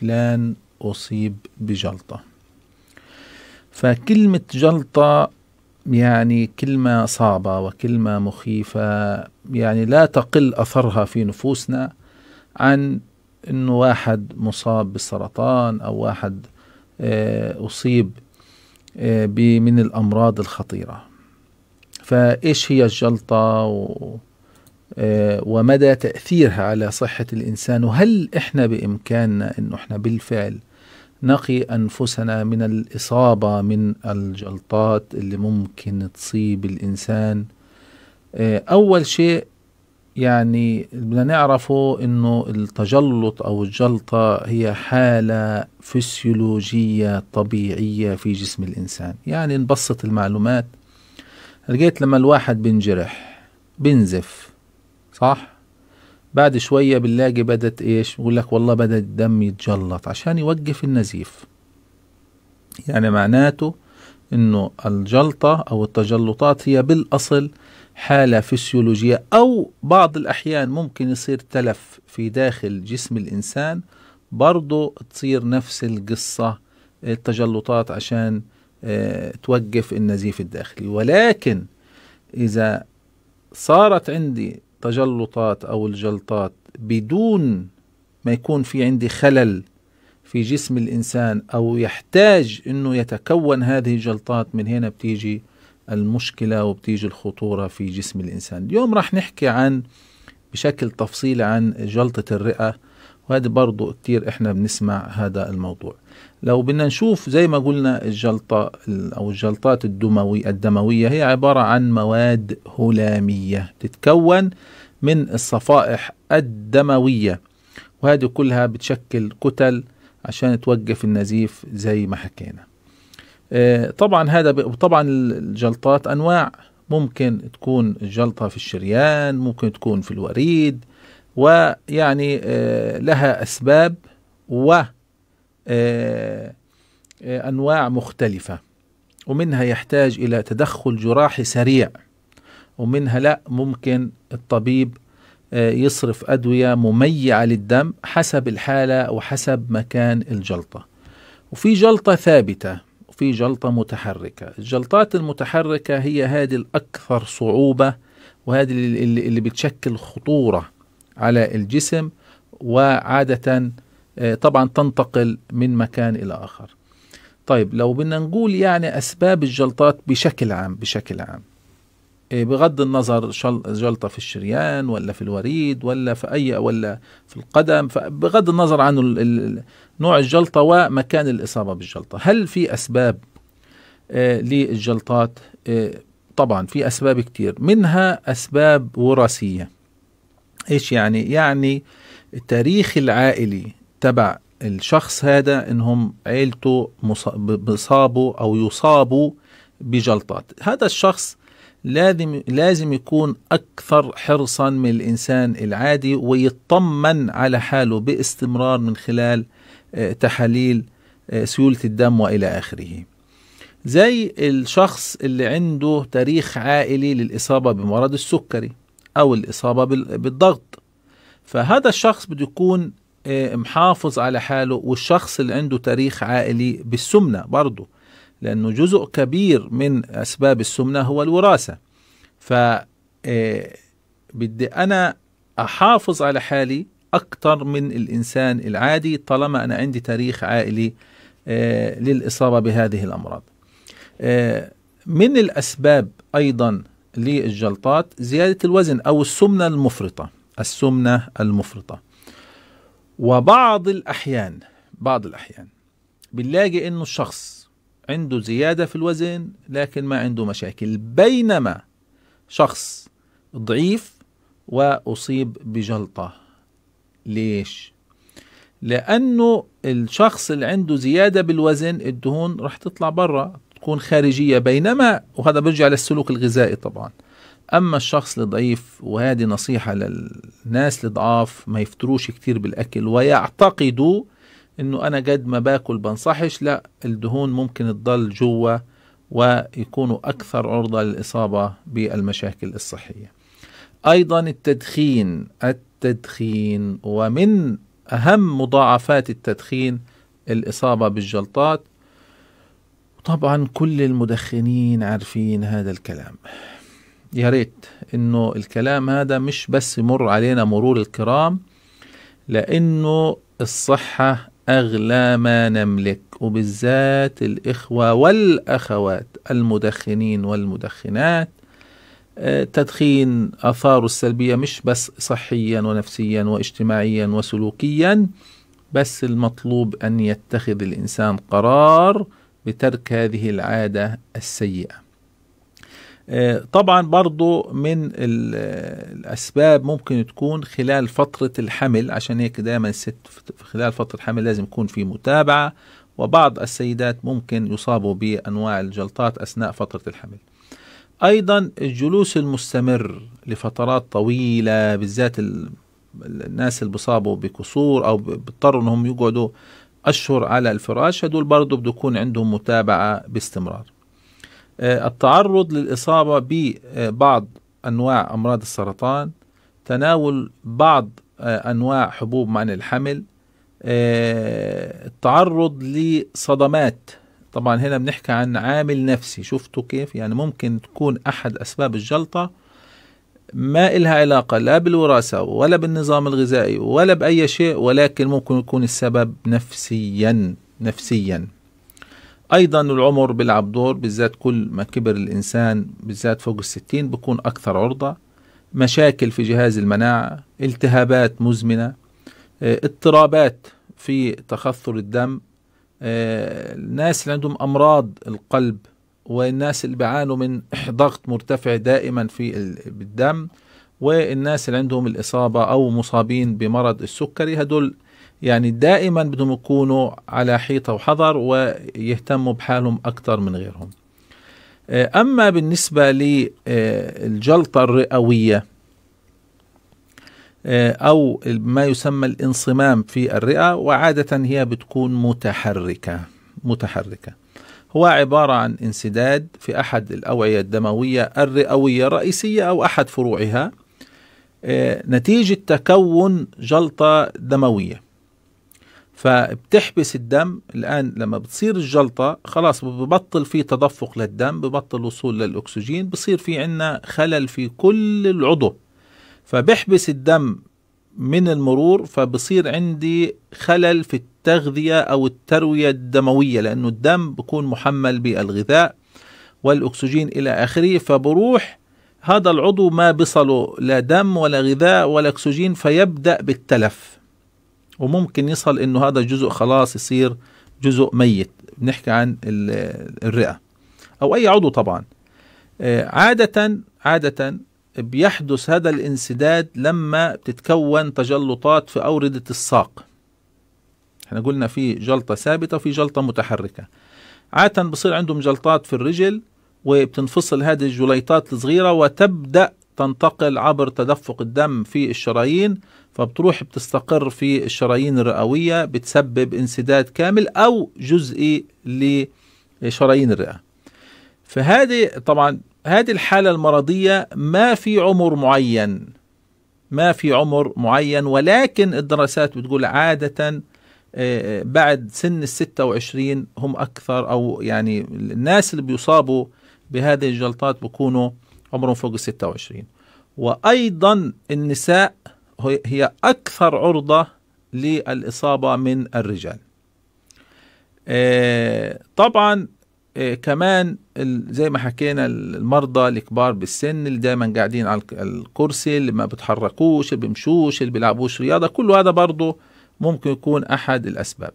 فلان أصيب بجلطة فكلمة جلطة يعني كلمة صعبة وكلمة مخيفة يعني لا تقل أثرها في نفوسنا عن أنه واحد مصاب بالسرطان أو واحد آه، أصيب آه، من الأمراض الخطيرة فإيش هي الجلطة و آه، ومدى تأثيرها على صحة الإنسان وهل إحنا بإمكاننا أنه إحنا بالفعل نقي أنفسنا من الإصابة من الجلطات اللي ممكن تصيب الإنسان آه، أول شيء يعني بدنا نعرفه انه التجلط او الجلطه هي حاله فسيولوجيه طبيعيه في جسم الانسان يعني نبسط المعلومات لقيت لما الواحد بنجرح بنزف صح بعد شويه بنلاقي بدت ايش بقول لك والله بدا الدم يتجلط عشان يوقف النزيف يعني معناته انه الجلطه او التجلطات هي بالاصل حاله فسيولوجيه او بعض الاحيان ممكن يصير تلف في داخل جسم الانسان برضه تصير نفس القصه التجلطات عشان آه، توقف النزيف الداخلي ولكن اذا صارت عندي التجلطات أو الجلطات بدون ما يكون في عندي خلل في جسم الإنسان أو يحتاج أنه يتكون هذه الجلطات من هنا بتيجي المشكلة وبتيجي الخطورة في جسم الإنسان اليوم راح نحكي عن بشكل تفصيلي عن جلطة الرئة وهذا برضو كتير إحنا بنسمع هذا الموضوع لو بدنا نشوف زي ما قلنا الجلطة أو الجلطات الدموي الدموية هي عبارة عن مواد هلامية تتكون من الصفائح الدموية وهذه كلها بتشكل كتل عشان توقف النزيف زي ما حكينا آه، طبعا هذا طبعا الجلطات أنواع ممكن تكون الجلطة في الشريان ممكن تكون في الوريد ويعني آه، لها أسباب و آه، آه، انواع مختلفه ومنها يحتاج الى تدخل جراحي سريع ومنها لا ممكن الطبيب آه، يصرف ادويه مميعه للدم حسب الحاله وحسب مكان الجلطه وفي جلطه ثابته وفي جلطه متحركه الجلطات المتحركه هي هذه الاكثر صعوبه وهذه اللي بتشكل خطوره على الجسم وعاده آه، طبعا تنتقل من مكان إلى آخر طيب لو بدنا نقول يعني أسباب الجلطات بشكل عام بشكل عام آه، بغض النظر جلطة في الشريان ولا في الوريد ولا في أي ولا في القدم بغض النظر عن نوع الجلطة ومكان الإصابة بالجلطة هل في أسباب آه، للجلطات طبعا في أسباب كتير منها أسباب وراثية إيش يعني؟ يعني التاريخ العائلي تبع الشخص هذا انهم عيلته بصابوا او يصابوا بجلطات هذا الشخص لازم لازم يكون اكثر حرصا من الانسان العادي ويطمن على حاله باستمرار من خلال آه، تحاليل آه، سيوله الدم والى اخره زي الشخص اللي عنده تاريخ عائلي للاصابه بمرض السكري او الاصابه بالضغط فهذا الشخص بده يكون إيه، محافظ على حاله والشخص اللي عنده تاريخ عائلي بالسمنة برضه لأنه جزء كبير من أسباب السمنة هو الوراثة ف إيه، بدي أنا أحافظ على حالي أكثر من الإنسان العادي طالما أنا عندي تاريخ عائلي إيه، للإصابة بهذه الأمراض من الأسباب أيضا للجلطات زيادة الوزن أو السمنة المفرطة السمنة المفرطة وبعض الأحيان بعض الأحيان بنلاقي إنه الشخص عنده زيادة في الوزن لكن ما عنده مشاكل بينما شخص ضعيف وأصيب بجلطة ليش؟ لأنه الشخص اللي عنده زيادة بالوزن الدهون رح تطلع برا تكون خارجية بينما وهذا بيرجع للسلوك الغذائي طبعاً اما الشخص الضعيف وهذه نصيحه للناس الضعاف ما يفتروش كتير بالاكل ويعتقدوا انه انا قد ما باكل بنصحش لا الدهون ممكن تضل جوا ويكونوا اكثر عرضه للاصابه بالمشاكل الصحيه ايضا التدخين التدخين ومن اهم مضاعفات التدخين الاصابه بالجلطات طبعا كل المدخنين عارفين هذا الكلام يا ريت انه الكلام هذا مش بس يمر علينا مرور الكرام لانه الصحه اغلى ما نملك وبالذات الاخوه والاخوات المدخنين والمدخنات آه، تدخين اثاره السلبيه مش بس صحيا ونفسيا واجتماعيا وسلوكيا بس المطلوب ان يتخذ الانسان قرار بترك هذه العاده السيئه طبعا برضو من الأسباب ممكن تكون خلال فترة الحمل عشان هيك دائما الست خلال فترة الحمل لازم يكون في متابعة وبعض السيدات ممكن يصابوا بأنواع الجلطات أثناء فترة الحمل أيضا الجلوس المستمر لفترات طويلة بالذات الناس اللي بصابوا بكسور أو بيضطروا أنهم يقعدوا أشهر على الفراش هدول برضو بده يكون عندهم متابعة باستمرار آه، التعرض للإصابة ببعض أنواع أمراض السرطان تناول بعض آه، أنواع حبوب منع الحمل آه، التعرض لصدمات طبعا هنا بنحكي عن عامل نفسي شفتوا كيف يعني ممكن تكون أحد أسباب الجلطة ما إلها علاقة لا بالوراثة ولا بالنظام الغذائي ولا بأي شيء ولكن ممكن يكون السبب نفسيا نفسيا ايضا العمر بيلعب دور بالذات كل ما كبر الانسان بالذات فوق الستين بكون اكثر عرضه مشاكل في جهاز المناعه التهابات مزمنه آه، اضطرابات في تخثر الدم آه، الناس اللي عندهم امراض القلب والناس اللي بيعانوا من ضغط مرتفع دائما في الدم والناس اللي عندهم الاصابه او مصابين بمرض السكري هدول يعني دائما بدهم يكونوا على حيطة وحذر ويهتموا بحالهم أكثر من غيرهم آه، أما بالنسبة للجلطة آه، الرئوية آه، أو ما يسمى الانصمام في الرئة وعادة هي بتكون متحركة متحركة هو عبارة عن انسداد في أحد الأوعية الدموية الرئوية الرئيسية أو أحد فروعها نتيجة تكون جلطة دموية فبتحبس الدم الان لما بتصير الجلطه خلاص ببطل في تدفق للدم ببطل وصول للاكسجين بصير في عندنا خلل في كل العضو فبحبس الدم من المرور فبصير عندي خلل في التغذيه او الترويه الدمويه لانه الدم بكون محمل بالغذاء والاكسجين الى اخره فبروح هذا العضو ما بصله لا دم ولا غذاء ولا اكسجين فيبدا بالتلف وممكن يصل انه هذا الجزء خلاص يصير جزء ميت بنحكي عن الرئه او اي عضو طبعا آه، عاده عاده بيحدث هذا الانسداد لما بتتكون تجلطات في اورده الساق احنا قلنا في جلطه ثابته وفي جلطه متحركه عاده بصير عندهم جلطات في الرجل وبتنفصل هذه الجليطات الصغيرة وتبدأ تنتقل عبر تدفق الدم في الشرايين فبتروح بتستقر في الشرايين الرئوية بتسبب انسداد كامل أو جزئي لشرايين الرئة فهذه طبعا هذه الحالة المرضية ما في عمر معين ما في عمر معين ولكن الدراسات بتقول عادة آه، بعد سن ال 26 هم أكثر أو يعني الناس اللي بيصابوا بهذه الجلطات بيكونوا عمرهم فوق ال 26 وأيضا النساء هي أكثر عرضة للإصابة من الرجال آه، طبعا آه، كمان زي ما حكينا المرضى الكبار بالسن اللي دايما قاعدين على الكرسي اللي ما بيتحركوش اللي بيمشوش اللي بيلعبوش رياضه كل هذا برضه ممكن يكون احد الاسباب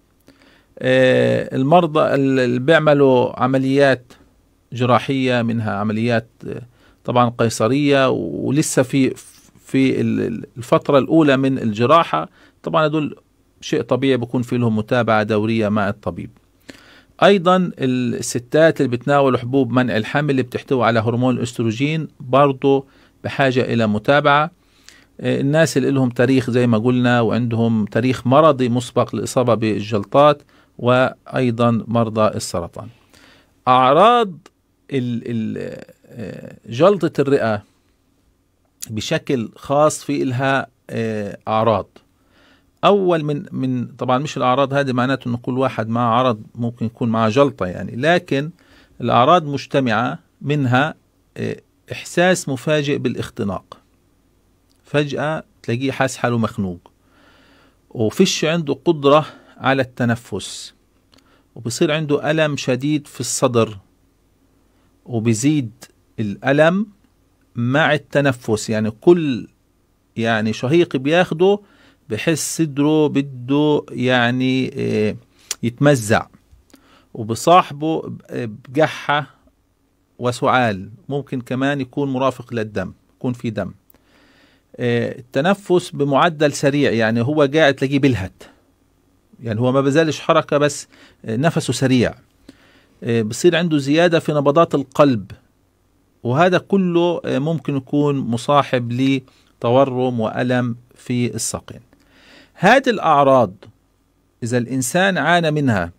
آه، المرضى اللي بيعملوا عمليات جراحيه منها عمليات طبعا قيصريه ولسه في في الفتره الاولى من الجراحه طبعا دول شيء طبيعي بكون في لهم متابعه دوريه مع الطبيب ايضا الستات اللي بتناول حبوب منع الحمل اللي بتحتوي على هرمون الاستروجين برضه بحاجه الى متابعه آه، الناس اللي لهم تاريخ زي ما قلنا وعندهم تاريخ مرضي مسبق للاصابه بالجلطات وايضا مرضى السرطان اعراض ال ال آه، جلطة الرئة بشكل خاص في إلها آه، أعراض أول من من طبعا مش الأعراض هذه معناته إنه كل واحد معه عرض ممكن يكون معه جلطة يعني لكن الأعراض مجتمعة منها آه، إحساس مفاجئ بالاختناق فجأة تلاقيه حاس حاله مخنوق وفيش عنده قدرة على التنفس وبصير عنده ألم شديد في الصدر وبزيد الألم مع التنفس يعني كل يعني شهيق بياخده بحس صدره بده يعني آه، يتمزع وبصاحبه بجحة وسعال ممكن كمان يكون مرافق للدم يكون في دم آه، التنفس بمعدل سريع يعني هو قاعد تلاقيه بلهت يعني هو ما بزالش حركة بس آه، نفسه سريع بصير عنده زيادة في نبضات القلب وهذا كله آه، ممكن يكون مصاحب لتورم وألم في الساقين هذه الأعراض إذا الإنسان عانى منها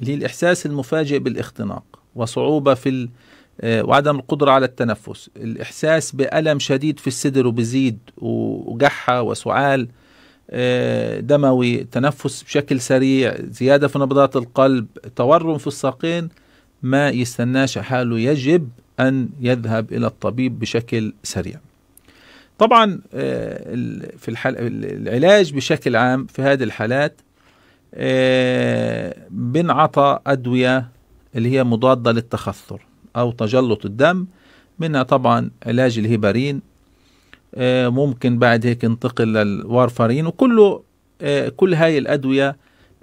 اللي هي الإحساس المفاجئ بالاختناق وصعوبة في آه، وعدم القدرة على التنفس الإحساس بألم شديد في الصدر وبزيد وجحة وسعال آه، دموي تنفس بشكل سريع زيادة في نبضات القلب تورم في الساقين ما يستناش حاله يجب أن يذهب إلى الطبيب بشكل سريع طبعا آه، في الحل... العلاج بشكل عام في هذه الحالات آه، بنعطى أدوية اللي هي مضادة للتخثر أو تجلط الدم منها طبعا علاج الهيبارين آه، ممكن بعد هيك انتقل للوارفارين وكله كل هاي الأدوية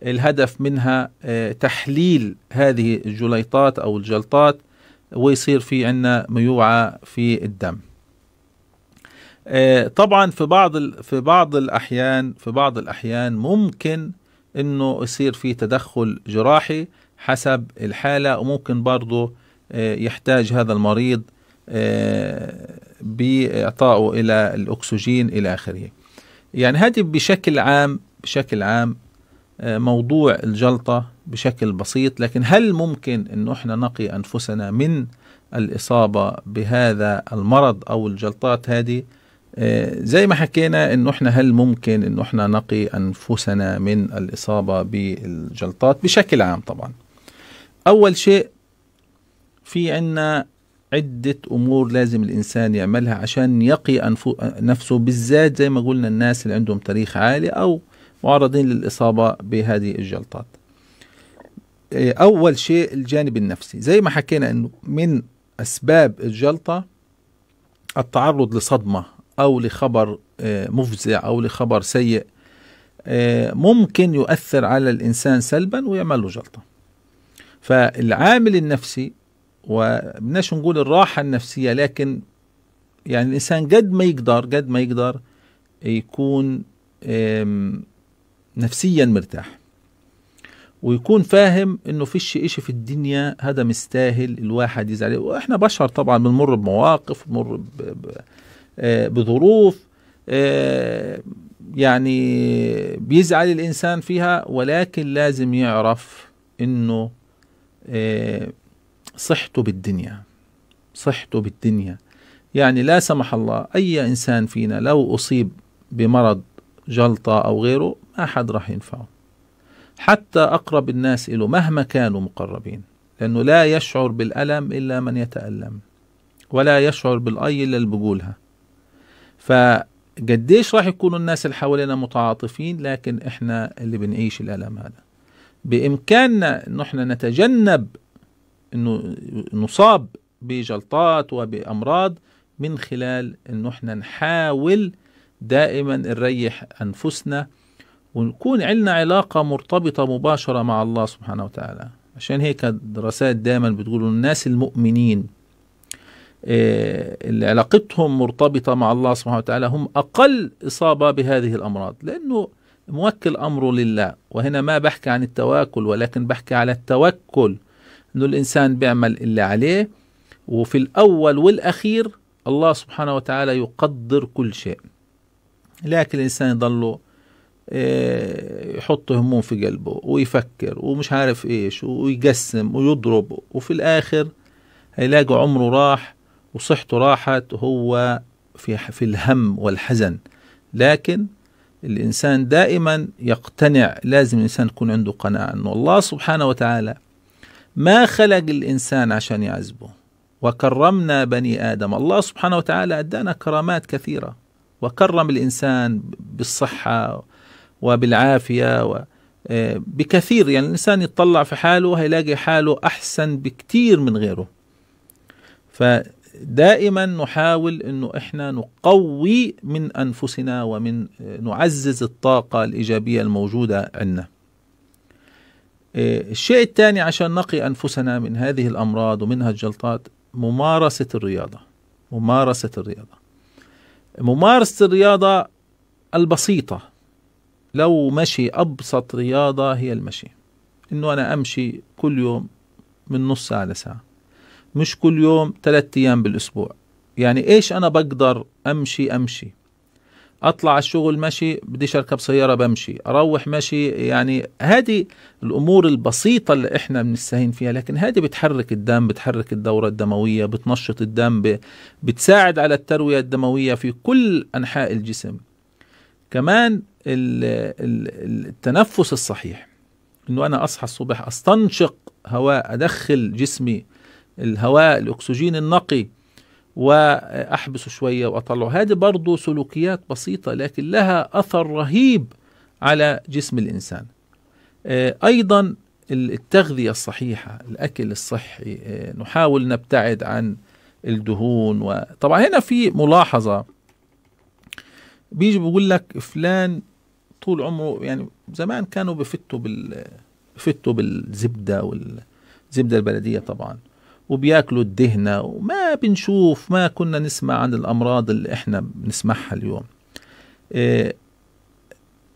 الهدف منها تحليل هذه الجليطات أو الجلطات ويصير في عندنا ميوعة في الدم آه، طبعا في بعض في بعض الأحيان في بعض الأحيان ممكن إنه يصير في تدخل جراحي حسب الحالة وممكن برضه آه، يحتاج هذا المريض آه، بإعطائه إلى الأكسجين إلى آخره يعني هذه بشكل عام بشكل عام موضوع الجلطة بشكل بسيط لكن هل ممكن أن احنا نقي أنفسنا من الإصابة بهذا المرض أو الجلطات هذه آه، زي ما حكينا أن احنا هل ممكن أن احنا نقي أنفسنا من الإصابة بالجلطات بشكل عام طبعا أول شيء في عنا عدة أمور لازم الإنسان يعملها عشان يقي نفسه بالذات زي ما قلنا الناس اللي عندهم تاريخ عالي أو معرضين للإصابة بهذه الجلطات آه، اول شيء الجانب النفسي زي ما حكينا انه من اسباب الجلطه التعرض لصدمه او لخبر آه، مفزع او لخبر سيء آه، ممكن يؤثر على الانسان سلبا ويعمل له جلطه فالعامل النفسي وبناش نقول الراحه النفسيه لكن يعني الانسان قد ما يقدر قد ما يقدر يكون نفسيا مرتاح ويكون فاهم انه فيش اشي في الدنيا هذا مستاهل الواحد يزعل واحنا بشر طبعا بنمر بمواقف بنمر آه، بظروف آه، يعني بيزعل الانسان فيها ولكن لازم يعرف انه آه، صحته بالدنيا صحته بالدنيا يعني لا سمح الله اي انسان فينا لو اصيب بمرض جلطه او غيره ما حد راح ينفعه حتى أقرب الناس له مهما كانوا مقربين لأنه لا يشعر بالألم إلا من يتألم ولا يشعر بالأي إلا اللي بيقولها فقديش راح يكونوا الناس اللي حوالينا متعاطفين لكن إحنا اللي بنعيش الألم هذا بإمكاننا إنه إحنا نتجنب إنه نصاب بجلطات وبأمراض من خلال إنه إحنا نحاول دائما نريح أنفسنا ونكون عندنا علاقة مرتبطة مباشرة مع الله سبحانه وتعالى عشان هيك الدراسات دائما بتقولوا الناس المؤمنين آه، اللي علاقتهم مرتبطة مع الله سبحانه وتعالى هم أقل إصابة بهذه الأمراض لأنه موكل أمره لله وهنا ما بحكي عن التواكل ولكن بحكي على التوكل أنه الإنسان بيعمل اللي عليه وفي الأول والأخير الله سبحانه وتعالى يقدر كل شيء لكن الإنسان يضله إيه، يحط هموم في قلبه ويفكر ومش عارف ايش ويقسم ويضرب وفي الاخر هيلاقي عمره راح وصحته راحت هو في في الهم والحزن لكن الانسان دائما يقتنع لازم الانسان يكون عنده قناعه انه الله سبحانه وتعالى ما خلق الانسان عشان يعذبه وكرمنا بني ادم الله سبحانه وتعالى ادانا كرامات كثيره وكرم الانسان بالصحه وبالعافية و آه، بكثير يعني الإنسان يتطلع في حاله هيلاقي حاله أحسن بكتير من غيره فدائما نحاول أنه إحنا نقوي من أنفسنا ومن آه، نعزز الطاقة الإيجابية الموجودة عندنا آه، الشيء الثاني عشان نقي أنفسنا من هذه الأمراض ومنها الجلطات ممارسة الرياضة ممارسة الرياضة ممارسة الرياضة البسيطة لو مشي أبسط رياضة هي المشي إنه أنا أمشي كل يوم من نص ساعة لساعة مش كل يوم ثلاثة أيام بالأسبوع يعني إيش أنا بقدر أمشي أمشي أطلع الشغل مشي بديش أركب سيارة بمشي أروح مشي يعني هذه الأمور البسيطة اللي إحنا بنستهين فيها لكن هذه بتحرك الدم بتحرك الدورة الدموية بتنشط الدم بتساعد على التروية الدموية في كل أنحاء الجسم كمان التنفس الصحيح انه انا اصحى الصبح استنشق هواء ادخل جسمي الهواء الاكسجين النقي واحبسه شويه واطلعه هذه برضه سلوكيات بسيطه لكن لها اثر رهيب على جسم الانسان آه، ايضا التغذيه الصحيحه الاكل الصحي آه، نحاول نبتعد عن الدهون وطبعا هنا في ملاحظه بيجي بيقول لك فلان طول عمره يعني زمان كانوا بفتوا بال بفتوا بالزبده والزبده البلديه طبعا وبياكلوا الدهنه وما بنشوف ما كنا نسمع عن الامراض اللي احنا بنسمعها اليوم إيه،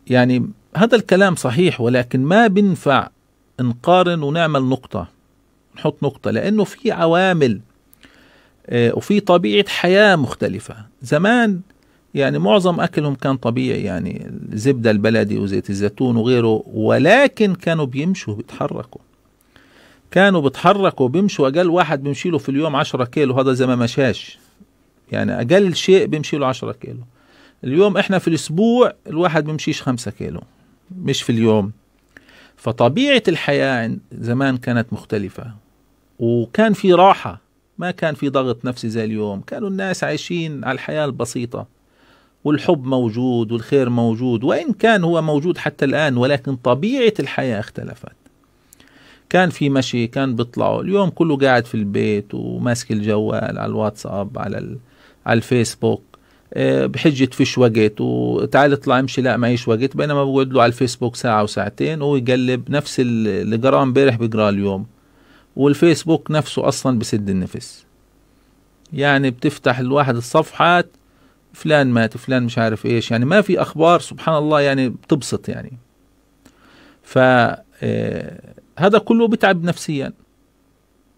يعني هذا الكلام صحيح ولكن ما بنفع نقارن ونعمل نقطه نحط نقطه لانه في عوامل إيه، وفي طبيعه حياه مختلفه زمان يعني معظم أكلهم كان طبيعي يعني زبدة البلدي وزيت الزيتون وغيره ولكن كانوا بيمشوا بيتحركوا كانوا بيتحركوا بيمشوا أقل واحد بيمشي له في اليوم 10 كيلو هذا زي ما مشاش يعني أقل شيء بيمشي له 10 كيلو اليوم إحنا في الأسبوع الواحد بيمشيش 5 كيلو مش في اليوم فطبيعة الحياة زمان كانت مختلفة وكان في راحة ما كان في ضغط نفسي زي اليوم كانوا الناس عايشين على الحياة البسيطة والحب موجود والخير موجود وإن كان هو موجود حتى الآن ولكن طبيعة الحياة اختلفت كان في مشي كان بيطلعوا اليوم كله قاعد في البيت وماسك الجوال على الواتساب على على الفيسبوك آه، بحجة فيش وقت وتعال اطلع امشي لا معيش وقت بينما بقعد له على الفيسبوك ساعة وساعتين ويقلب نفس اللي قراه امبارح بيقراه اليوم والفيسبوك نفسه اصلا بسد النفس يعني بتفتح الواحد الصفحات فلان مات فلان مش عارف ايش يعني ما في اخبار سبحان الله يعني بتبسط يعني ف آه، هذا كله بتعب نفسيا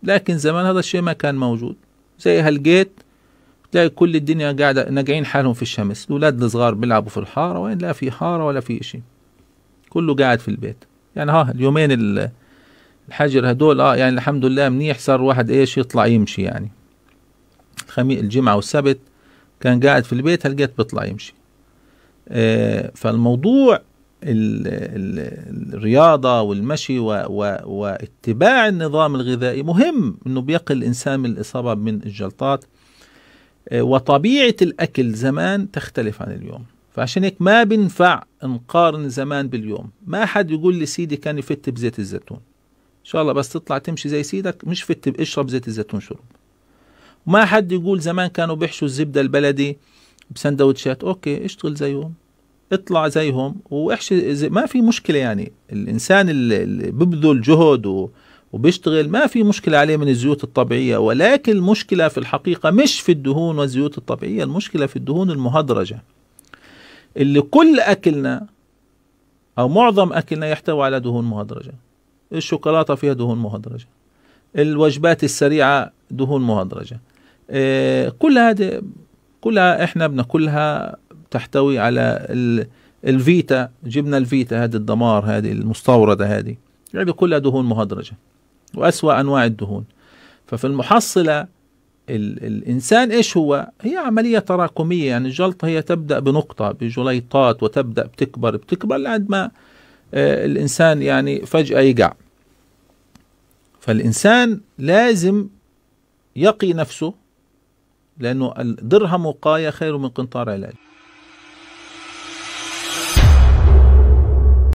لكن زمان هذا الشيء ما كان موجود زي هالجيت تلاقي كل الدنيا قاعده ناقعين حالهم في الشمس الاولاد الصغار بيلعبوا في الحاره وين لا في حاره ولا في شيء كله قاعد في البيت يعني ها اليومين الحجر هدول اه يعني الحمد لله منيح صار واحد ايش يطلع يمشي يعني الخميس الجمعه والسبت كان قاعد في البيت هلقيت بيطلع يمشي آه، فالموضوع الرياضة والمشي و و واتباع النظام الغذائي مهم أنه بيقل الإنسان من الإصابة من الجلطات آه، وطبيعة الأكل زمان تختلف عن اليوم فعشان هيك ما بنفع نقارن زمان باليوم ما حد يقول لي سيدي كان يفت بزيت الزيتون إن شاء الله بس تطلع تمشي زي سيدك مش فت اشرب زيت الزيتون شرب ما حد يقول زمان كانوا بيحشوا الزبدة البلدي بسندوتشات اوكي اشتغل زيهم اطلع زيهم واحشي زي ما في مشكلة يعني الانسان اللي ببذل جهد وبيشتغل ما في مشكلة عليه من الزيوت الطبيعية ولكن المشكلة في الحقيقة مش في الدهون والزيوت الطبيعية المشكلة في الدهون المهدرجة اللي كل أكلنا أو معظم أكلنا يحتوي على دهون مهدرجة الشوكولاتة فيها دهون مهدرجة الوجبات السريعة دهون مهدرجة آه، كل هذه كلها احنا بناكلها تحتوي على الفيتا جبنا الفيتا هذه الدمار هذه المستورده هذه يعني كلها دهون مهدرجه واسوا انواع الدهون ففي المحصله ال الانسان ايش هو هي عمليه تراكميه يعني الجلطه هي تبدا بنقطه بجليطات وتبدا بتكبر بتكبر لحد ما آه، الانسان يعني فجاه يقع فالانسان لازم يقي نفسه لأنه الدرهم وقاية خير من قنطار علاج